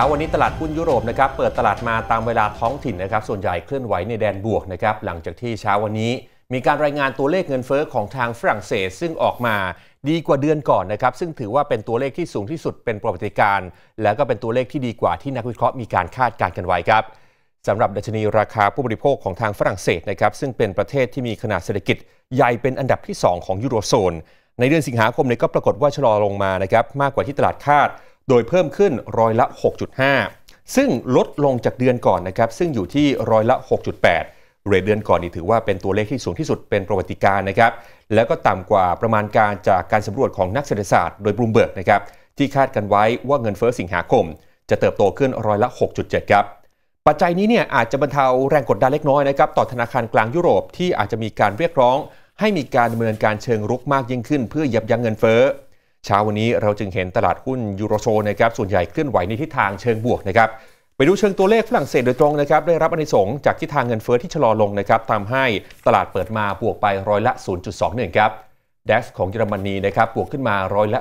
ช้าวันนี้ตลาดหุ้นยุโรปนะครับเปิดตลาดมาตามเวลาท้องถิ่นนะครับส่วนใหญ่เคลื่อนไหวในแดนบวกนะครับหลังจากที่เช้าวันนี้ มีการรายงานตัวเลขเงินเฟอ้อของทางฝรั่งเศสซึ่งออกมาดีกว่าเดือนก่อนนะครับซึ่งถือว่าเป็นตัวเลขที่สูงที่สุดเป็นประวัติการ และก็เป็นตัวเลขที่ดีกว่าที่นักวิเคราะห์มีการคาดการณ์กันไว้ครับสำหรับดัชนีราคาผู้บริโภคของทางฝรั่งเศสนะครับซึ่งเป็นประเทศที่มีขนาดเศรษฐกิจใหญ่เป็นอันดับที่ 2 ของยูโรโซนในเดือนสิงหาคมนี้ก็ปรากฏว่าชะลอลงมานะครับมากกว่าที่ตลาดคาดโดยเพิ่มขึ้นร้อยละ 6.5 ซึ่งลดลงจากเดือนก่อนนะครับซึ่งอยู่ที่ร้อยละ 6.8 เรทเดือนก่อนนี่ถือว่าเป็นตัวเลขที่สูงที่สุดเป็นประวัติการนะครับแล้วก็ต่ำกว่าประมาณการจากการสำรวจของนักเศรษฐศาสตร์โดยบลูมเบิร์กนะครับที่คาดกันไว้ว่าเงินเฟ้อสิงหาคมจะเติบโตขึ้นร้อยละ 6.7 ครับ ปัจจัยนี้เนี่ยอาจจะบรรเทาแรงกดดันเล็กน้อยนะครับต่อธนาคารกลางยุโรปที่อาจจะมีการเรียกร้อง ให้มีการดำเนินการเชิงรุกมากยิ่งขึ้นเพื่อยับยั้งเงินเฟ้อเช้าวันนี้เราจึงเห็นตลาดหุ้นยูโรโซนนะครับส่วนใหญ่เคลื่อนไหวในทิศทางเชิงบวกนะครับไปดูเชิงตัวเลขฝรั่งเศสโดยตรงนะครับได้รับอนิสงจากทิศทางเงินเฟอ้อที่ชะลอลงนะครับทำให้ตลาดเปิดมาบวกไปร้อยละ 0.21ครับดซของเยอรมนีนะครับบวกขึ้นมาร้อยละ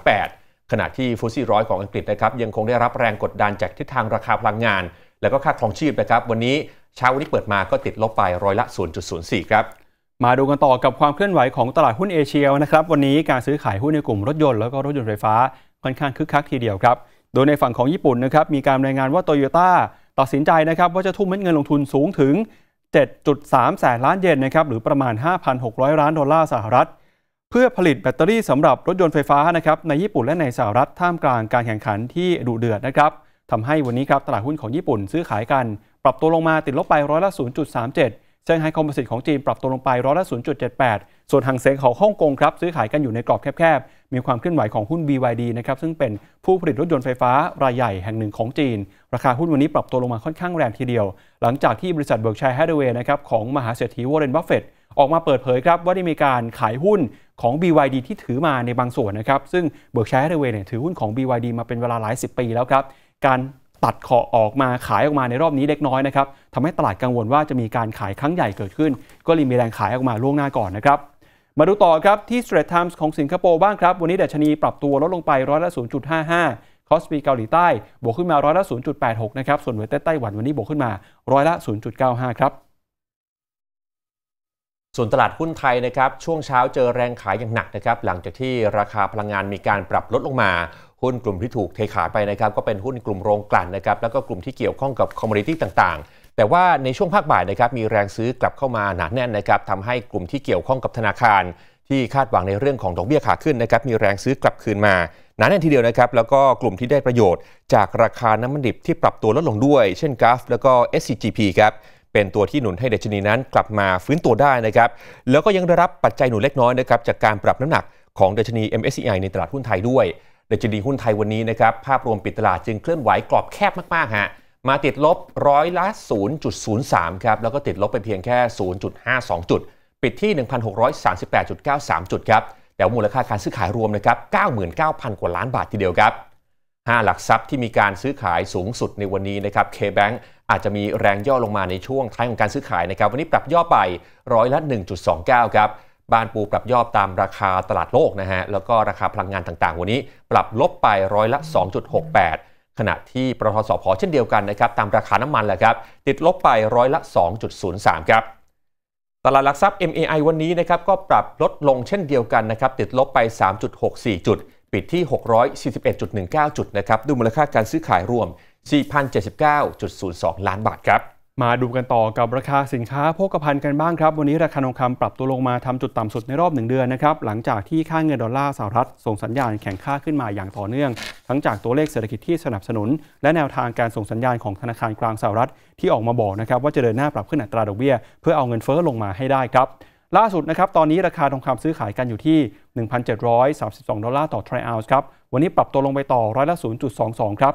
0.38 ขณะที่ฟุตซี่ร้อยของอังกฤษนะครับยังคงได้รับแรงกดดันจากทิศทางราคาพลังงานและก็ค่าครองชีพนะครับวันนี้เช้าวันนี้เปิดมาก็ติดลบไปร้อยละ 0.04ครับมาดูกันต่อกับความเคลื่อนไหวของตลาดหุ้นเอเชียนะครับวันนี้การซื้อขายหุ้นในกลุ่มรถยนต์แล้วก็รถยนต์ไฟฟ้าค่อนข้างคึกคักทีเดียวครับ โดยในฝั่งของญี่ปุ่นนะครับ มีการรายงานว่าโตโยต้าตัดสินใจนะครับ ว่าจะทุ่มเงินลงทุนสูงถึง 7.3แสนล้านเยนนะครับหรือประมาณ 5,600 ล้านดอลลาร์สหรัฐ เพื่อผลิตแบตเตอรี่สำหรับรถยนต์ไฟฟ้านะครับในญี่ปุ่นและในสหรัฐท่ามกลางการแข่งขันที่ดุเดือดนะครับทำให้วันนี้ครับตลาดหุ้นของญี่ปุ่นซื้อขายกันปรับตัวลงมาติดลบไปร้อยละ0.37เซี่ยงไฮ้คอมโพสิตของจีนปรับตัวลงไปร้อยละ 0.78 ส่วนหางเสงของฮ่องกงครับซื้อขายกันอยู่ในกรอบแคบๆ มีความเคลื่อนไหวของหุ้น BYD นะครับซึ่งเป็นผู้ผลิตรถยนต์ไฟฟ้ารายใหญ่แห่งหนึ่งของจีน ราคาหุ้นวันนี้ปรับตัวลงมาค่อนข้างแรงทีเดียว หลังจากที่บริษัทเบิร์กชัยแฮดเวย์นะครับของมหาเศรษฐีวอร์เรนบัฟเฟตออกมาเปิดเผยครับว่าได้มีการขายหุ้นของ BYD ที่ถือมาในบางส่วนนะครับซึ่งเบิร์กชัยแฮดเวย์เนี่ยถือหุ้นของ BYD มาเป็นเวลาหลาย 10 ปีแล้วครับการตัดขอออกมาขายออกมาในรอบนี้เล็กน้อยนะครับทำให้ตลาดกังวลว่าจะมีการขายครั้งใหญ่เกิดขึ้น ก็เลยมีแรงขายออกมาล่วงหน้าก่อนนะครับ มาดูต่อครับที่ s t r a i t ท Times ของสิงคโปร์บ้างครับ วันนี้ดัชนีปรับตัวลดลงไปร้อยละ0.55คอสปีเกาหลีใต้ บวกขึ้นมาร้อยละ0.86 นะครับ ส่วนเวทไต้หวันวันนี้บวกขึ้นมาร้อยละ0.95ครับส่วนตลาดหุ้นไทยนะครับช่วงเช้าเจอแรงขายอย่างหนักนะครับหลังจากที่ราคาพลังงานมีการปรับลดลงมาหุ้นกลุ่มที่ถูกเทขายไปนะครับก็เป็นหุ้นกลุ่มโรงกลั่นนะครับแล้วก็กลุ่มที่เกี่ยวข้องกับคอมมูนิตี้ต่าง ๆ แต่ว่าในช่วงภาคบ่ายนะครับมีแรงซื้อกลับเข้ามาหนาแน่นนะครับทำให้กลุ่มที่เกี่ยวข้องกับธนาคารที่คาดหวังในเรื่องของดอกเบี้ยขาขึ้นนะครับมีแรงซื้อกลับคืนมา หนาแน่นทีเดียวนะครับแล้วก็กลุ่มที่ได้ประโยชน์จากราคาน้ำมันดิบที่ปรับตัวลดลงด้วย เช่นกัฟแล้วก็ SCGP ครับเป็นตัวที่หนุนให้เดชนีนั้นกลับมาฟื้นตัวได้นะครับแล้วก็ยังได้รับปัจจัยหนุนเล็กน้อยนะครับจากการปรับน้ำหนักของเดชนี MSCI ในตลาดหุ้นไทยด้วยดัชนีหุ้นไทยวันนี้นะครับภาพรวมปิดตลาดจึงเคลื่อนไหวกรอบแคบมากๆฮะมาติดลบร้อยละ0.03ครับแล้วก็ติดลบไปเพียงแค่ 0.52จุดปิดที่ 1,638.93 จุดครับแต่มูลค่าการซื้อขายรวมนะครับ99,000 กว่าล้านบาททีเดียวครับ5หลักทรัพย์ที่มีการซื้อขายสูงสุดในวันนี้นะครับ KBank อาจจะมีแรงย่อลงมาในช่วงท้ายของการซื้อขายนะครับวันนี้ปรับย่อไปร้อยละ 1.29ครับบ้านปูปรับยอบตามราคาตลาดโลกนะฮะ แล้วก็ราคาพลังงานต่างๆ วันนี้ ปรับลบไปร้อยละ 2.68 ขณะที่ปทสพเช่นเดียวกันนะครับตามราคาน้ำมันแหละครับติดลบไปร้อยละ 2.03 ครับ ตลาดหลักทรัพย์ MAI วันนี้นะครับก็ปรับลดลงเช่นเดียวกันนะครับติดลบไป 3.64 จุด ปิดที่ 641.19 จุดนะครับดูมูลค่าการซื้อขายรวม 4,079.02 ล้านบาทครับมาดูกันต่อกับราคาสินค้าโภคภัณฑ์กันบ้างครับ วันนี้ราคาทองคำปรับตัวลงมาทำจุดต่ำสุดในรอบ 1 เดือนนะครับหลังจากที่ค่าเงินดอลลาร์สหรัฐส่งสัญญาณแข็งค่าขึ้นมาอย่างต่อเนื่อง ทั้งจากตัวเลขเศรษฐกิจที่สนับสนุน และแนวทางการส่งสัญญาณของธนาคารกลางสหรัฐที่ออกมาบอกนะครับว่าจะเดินหน้าปรับขึ้นอัตราดอกเบี้ยเพื่อเอาเงินเฟ้อลงมาให้ได้ครับ ล่าสุดนะครับตอนนี้ราคาทองคำซื้อขายกันอยู่ที่ 1,732ดอลลาร์ต่อทรัลล์ครับวันนี้ปรับตัวลงไปต่อร้อยละ0.22ครับ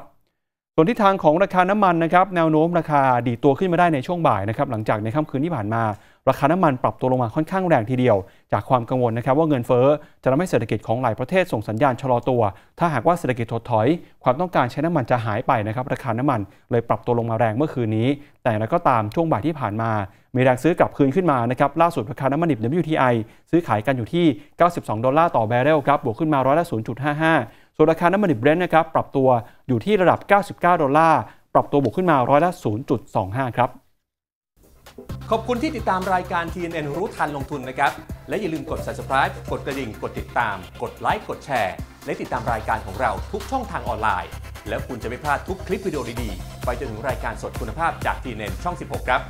ส่วนทิศทางของราคาน้ำมันนะครับแนวโน้ม ราคาดีตัวขึ้นมาได้ในช่วงบ่ายนะครับหลังจากในค่ำคืนที่ผ่านมา ราคาน้ำมันปรับตัวลงมาค่อนข้างแรงทีเดียวจากความกังวลนะครับว่าเงินเฟ้อจะทำให้เศรษฐกิจของหลายประเทศส่งสัญญาณชะลอตัว ถ้าหากว่าเศรษฐกิจถดถอย ความต้องการใช้น้ำมันจะหายไปนะครับราคาน้ำมันเลยปรับตัวลงมาแรงเมื่อคืนนี้ แต่แล้วก็ตามช่วงบ่ายที่ผ่านมา มีแรงซื้อกลับคืนขึ้นมานะครับล่าสุดราคาน้ำมันดิบ WTI ซื้อขายกันอยู่ที่ 92 ดอลลาร์ต่อแบเรลครับบวกขึ้นมาร้อยละ0.55ตัวราคาน้ำมันดิบเบรนท์นะครับปรับตัวอยู่ที่ระดับ 99 ดอลลาร์ ปรับตัวบวกขึ้นมาร้อยละ 0.25 ครับ ขอบคุณที่ติดตามรายการ TNN รู้ทันลงทุนนะครับ และอย่าลืมกด subscribe กดกระดิ่ง กดติดตาม กดไลค์ กดแชร์ และติดตามรายการของเราทุกช่องทางออนไลน์ แล้วคุณจะไม่พลาดทุกคลิปวิดีโอดีๆ ไปจนถึงรายการสดคุณภาพจาก TNN ช่อง 16 ครับ